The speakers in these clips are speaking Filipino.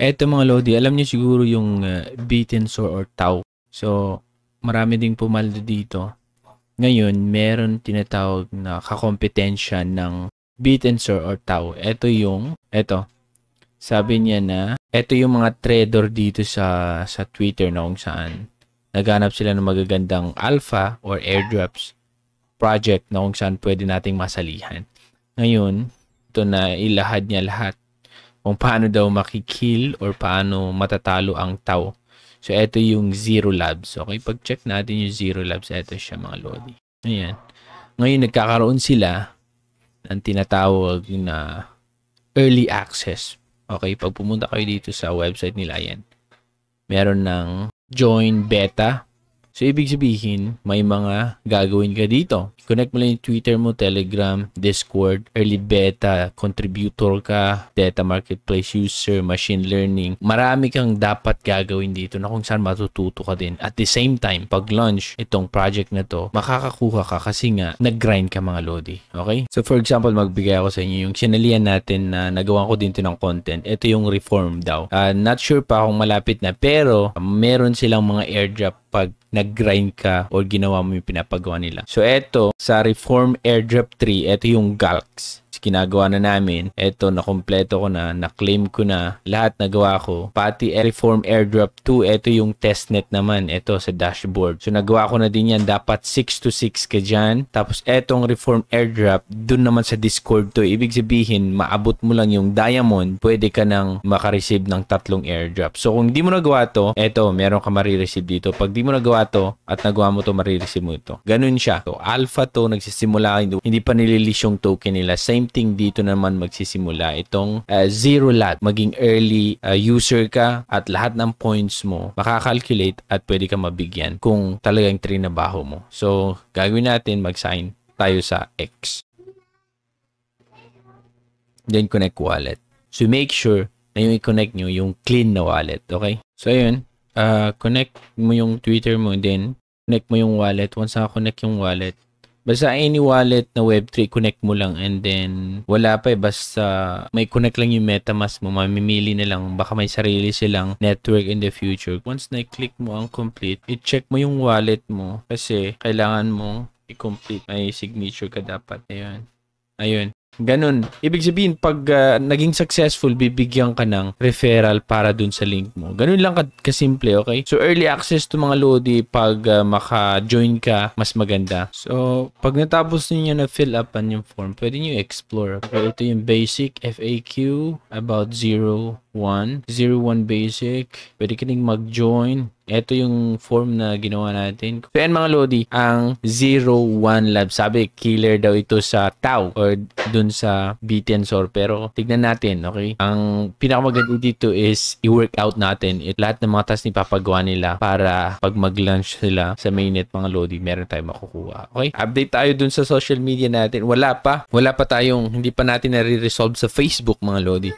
Eto mga Lodi, alam niyo siguro yung uh, beaten sore or tau. So, marami ding pumaldo dito. Ngayon, meron tinatawag na kakompetensya ng beaten sore or tau. Ito yung, ito. Sabi niya na, ito yung mga trader dito sa, sa Twitter na kung saan naghanap sila ng magagandang alpha or airdrops project na kung saan pwede nating masalihan. Ngayon, ito na ilahad niya lahat kung paano daw makikill or paano matatalo ang tao. So, ito yung Zero Labs. Okay, pag-check natin yung Zero Labs, ito siya mga Lodi. Ayan. Ngayon, nagkakaroon sila ng tinatawag na early access. Okay, pag pumunta kayo dito sa website nila, ayan. Meron ng join beta. So, ibig sabihin, may mga gagawin ka dito. Connect mo lang yung Twitter mo, Telegram, Discord, early beta, contributor ka, data marketplace user, machine learning. Marami kang dapat gagawin dito na kung saan matututo ka din. At the same time, pag launch itong project na to, makakakuha ka kasi nga nag-grind ka mga lodi. Okay? So, for example, magbigay ako sa inyo yung sinalian natin na nagawa ko dito ng content. Ito yung reform daw. Uh, not sure pa kung malapit na pero uh, meron silang mga airdrop pag nag-grind ka or ginawa mo yung pinapagawa nila. So, eto, sa Reform Airdrop 3, eto yung Galks ginagawa na namin. Eto, nakompleto ko na, na-claim ko na, lahat nagawa ko. Pati Reform Airdrop 2, ito yung testnet naman, ito sa dashboard. So, nagawa ko na din yan. Dapat 6 to 6 ka dyan. Tapos, etong Reform Airdrop, dun naman sa Discord to. Ibig sabihin, maabot mo lang yung diamond, pwede ka nang makareceive ng tatlong airdrop. So, kung di mo nagawa to, eto, meron ka marireceive dito. Pag di mo nagawa to, at nagawa mo to, marireceive mo ito. Ganun siya. So, alpha to, nagsisimula, hindi pa nililis yung token nila. Same thing dito naman magsisimula itong uh, zero lot. Maging early uh, user ka at lahat ng points mo makakalculate at pwede ka mabigyan kung talagang trinabaho mo. So, gagawin natin mag-sign tayo sa X. Then connect wallet. So, make sure na yung i-connect nyo yung clean na wallet. Okay? So, ayun. Uh, connect mo yung Twitter mo then Connect mo yung wallet. Once na connect yung wallet, Basta any wallet na Web3, connect mo lang and then wala pa eh. Basta may connect lang yung MetaMask mo. Mamimili na lang. Baka may sarili silang network in the future. Once na-click mo ang complete, i-check mo yung wallet mo kasi kailangan mong i-complete. May signature ka dapat. Ayun. Ayun. Ganun. Ibig sabihin, pag uh, naging successful, bibigyan ka ng referral para dun sa link mo. Ganun lang ka- kasimple, okay? So, early access to mga Lodi, pag uh, maka-join ka, mas maganda. So, pag natapos niyo na fill up ang yung form, pwede niyo explore. Okay, ito yung basic FAQ about zero 1, 01 basic. Pwede ka mag-join. Ito yung form na ginawa natin. So, yan mga Lodi, ang 01 Lab. Sabi, killer daw ito sa Tau or dun sa BTensor. Pero, tignan natin, okay? Ang pinakamaganda dito is i-workout natin. It, lahat ng mga tasks ni papagawa nila para pag mag-lunch sila sa mainnet mga Lodi, meron tayong makukuha. Okay? Update tayo dun sa social media natin. Wala pa. Wala pa tayong, hindi pa natin nare-resolve sa Facebook mga Lodi.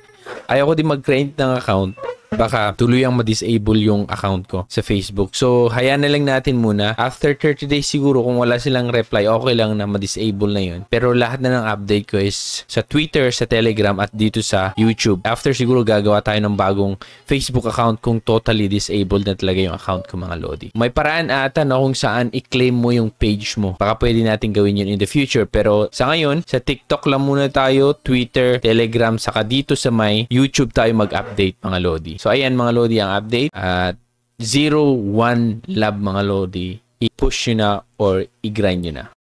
Ayaw din mag-create ng account baka tuloy tuluyang ma-disable yung account ko sa Facebook. So, hayaan na lang natin muna. After 30 days siguro kung wala silang reply, okay lang na ma-disable na yon. Pero lahat na ng update ko is sa Twitter, sa Telegram at dito sa YouTube. After siguro gagawa tayo ng bagong Facebook account kung totally disabled na talaga yung account ko mga lodi. May paraan ata no kung saan i-claim mo yung page mo. Baka pwede natin gawin yun in the future. Pero sa ngayon, sa TikTok lang muna tayo, Twitter, Telegram, saka dito sa may YouTube tayo mag-update mga lodi. So ayan mga Lodi ang update at 0-1 love mga Lodi. I-push nyo na or i-grind nyo na.